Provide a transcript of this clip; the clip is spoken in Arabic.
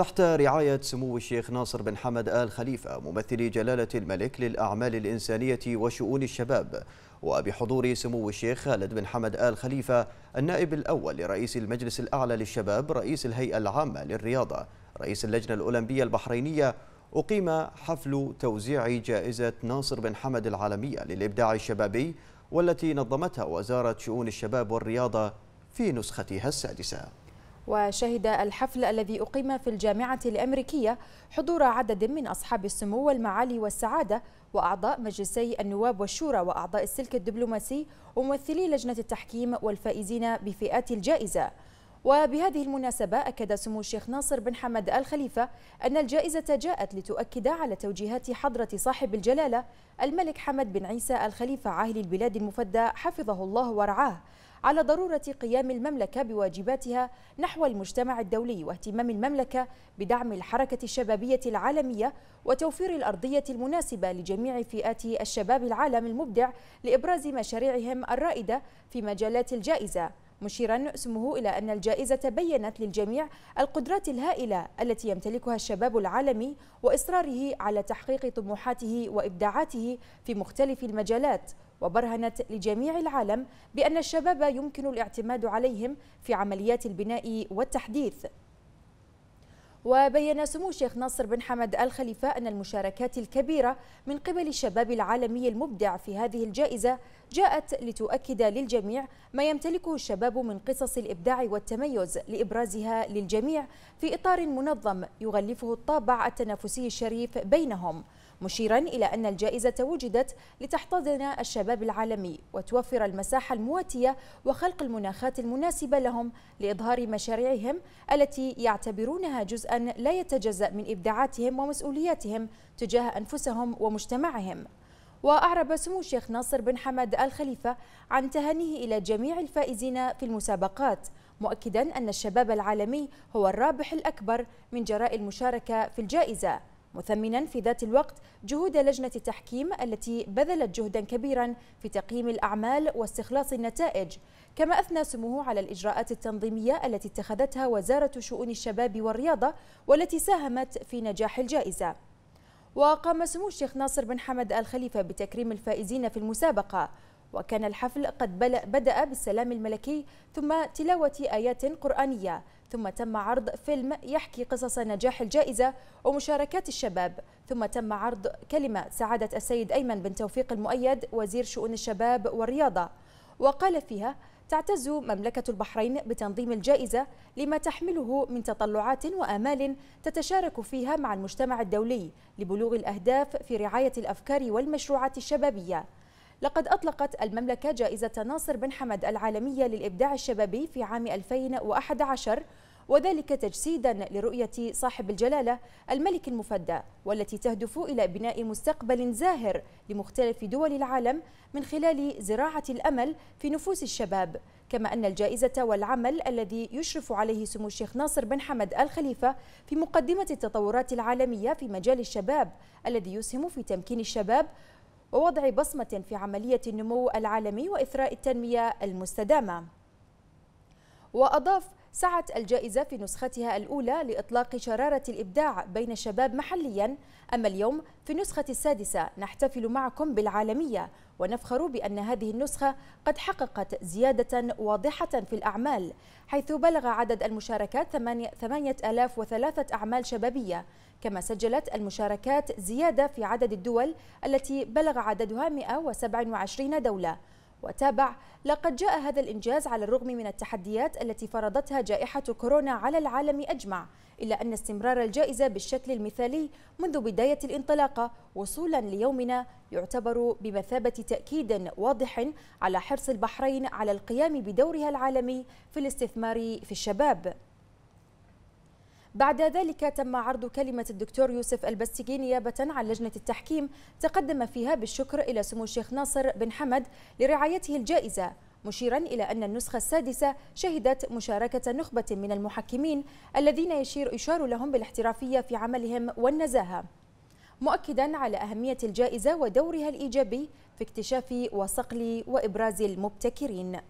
تحت رعاية سمو الشيخ ناصر بن حمد آل خليفة ممثل جلالة الملك للأعمال الإنسانية وشؤون الشباب وبحضور سمو الشيخ خالد بن حمد آل خليفة النائب الأول لرئيس المجلس الأعلى للشباب رئيس الهيئة العامة للرياضة رئيس اللجنة الأولمبية البحرينية أقيم حفل توزيع جائزة ناصر بن حمد العالمية للإبداع الشبابي والتي نظمتها وزارة شؤون الشباب والرياضة في نسختها السادسة وشهد الحفل الذي أقيم في الجامعة الأمريكية حضور عدد من أصحاب السمو والمعالي والسعادة وأعضاء مجلسي النواب والشورى وأعضاء السلك الدبلوماسي وممثلي لجنة التحكيم والفائزين بفئات الجائزة وبهذه المناسبة أكد سمو الشيخ ناصر بن حمد الخليفة أن الجائزة جاءت لتؤكد على توجيهات حضرة صاحب الجلالة الملك حمد بن عيسى الخليفة عاهل البلاد المفدى حفظه الله ورعاه على ضرورة قيام المملكة بواجباتها نحو المجتمع الدولي واهتمام المملكة بدعم الحركة الشبابية العالمية وتوفير الأرضية المناسبة لجميع فئات الشباب العالم المبدع لإبراز مشاريعهم الرائدة في مجالات الجائزة مشيرا اسمه إلى أن الجائزة بيّنت للجميع القدرات الهائلة التي يمتلكها الشباب العالمي وإصراره على تحقيق طموحاته وإبداعاته في مختلف المجالات وبرهنت لجميع العالم بأن الشباب يمكن الاعتماد عليهم في عمليات البناء والتحديث وبين سمو الشيخ ناصر بن حمد الخليفة أن المشاركات الكبيرة من قبل الشباب العالمي المبدع في هذه الجائزة جاءت لتؤكد للجميع ما يمتلكه الشباب من قصص الإبداع والتميز لإبرازها للجميع في إطار منظم يغلفه الطابع التنافسي الشريف بينهم مشيرا إلى أن الجائزة وجدت لتحتضن الشباب العالمي وتوفر المساحة المواتية وخلق المناخات المناسبة لهم لإظهار مشاريعهم التي يعتبرونها جزءا لا يتجزأ من إبداعاتهم ومسؤولياتهم تجاه أنفسهم ومجتمعهم وأعرب سمو الشيخ ناصر بن حمد الخليفة عن تهانيه إلى جميع الفائزين في المسابقات مؤكدا أن الشباب العالمي هو الرابح الأكبر من جراء المشاركة في الجائزة مثمنا في ذات الوقت جهود لجنة التحكيم التي بذلت جهدا كبيرا في تقييم الأعمال واستخلاص النتائج كما أثنى سموه على الإجراءات التنظيمية التي اتخذتها وزارة شؤون الشباب والرياضة والتي ساهمت في نجاح الجائزة وقام سمو الشيخ ناصر بن حمد الخليفة بتكريم الفائزين في المسابقة وكان الحفل قد بدأ بالسلام الملكي ثم تلاوة آيات قرآنية ثم تم عرض فيلم يحكي قصص نجاح الجائزة ومشاركات الشباب ثم تم عرض كلمة سعادة السيد أيمن بن توفيق المؤيد وزير شؤون الشباب والرياضة وقال فيها تعتز مملكة البحرين بتنظيم الجائزة لما تحمله من تطلعات وآمال تتشارك فيها مع المجتمع الدولي لبلوغ الأهداف في رعاية الأفكار والمشروعات الشبابية لقد أطلقت المملكة جائزة ناصر بن حمد العالمية للإبداع الشبابي في عام 2011 وذلك تجسيدا لرؤية صاحب الجلالة الملك المفدى والتي تهدف إلى بناء مستقبل زاهر لمختلف دول العالم من خلال زراعة الأمل في نفوس الشباب كما أن الجائزة والعمل الذي يشرف عليه سمو الشيخ ناصر بن حمد الخليفة في مقدمة التطورات العالمية في مجال الشباب الذي يسهم في تمكين الشباب ووضع بصمة في عملية النمو العالمي وإثراء التنمية المستدامة وأضاف سعت الجائزة في نسختها الأولى لإطلاق شرارة الإبداع بين الشباب محليا أما اليوم في النسخة السادسة نحتفل معكم بالعالمية ونفخر بأن هذه النسخة قد حققت زيادة واضحة في الأعمال حيث بلغ عدد المشاركات 8003 أعمال شبابية كما سجلت المشاركات زيادة في عدد الدول التي بلغ عددها 127 دولة وتابع لقد جاء هذا الإنجاز على الرغم من التحديات التي فرضتها جائحة كورونا على العالم أجمع إلا أن استمرار الجائزة بالشكل المثالي منذ بداية الانطلاقة وصولا ليومنا يعتبر بمثابة تأكيد واضح على حرص البحرين على القيام بدورها العالمي في الاستثمار في الشباب بعد ذلك تم عرض كلمة الدكتور يوسف البستيجي نيابة عن لجنة التحكيم تقدم فيها بالشكر إلى سمو الشيخ ناصر بن حمد لرعايته الجائزة مشيرا إلى أن النسخة السادسة شهدت مشاركة نخبة من المحكمين الذين يشير إشار لهم بالاحترافية في عملهم والنزاهة مؤكدا على أهمية الجائزة ودورها الإيجابي في اكتشاف وصقل وإبراز المبتكرين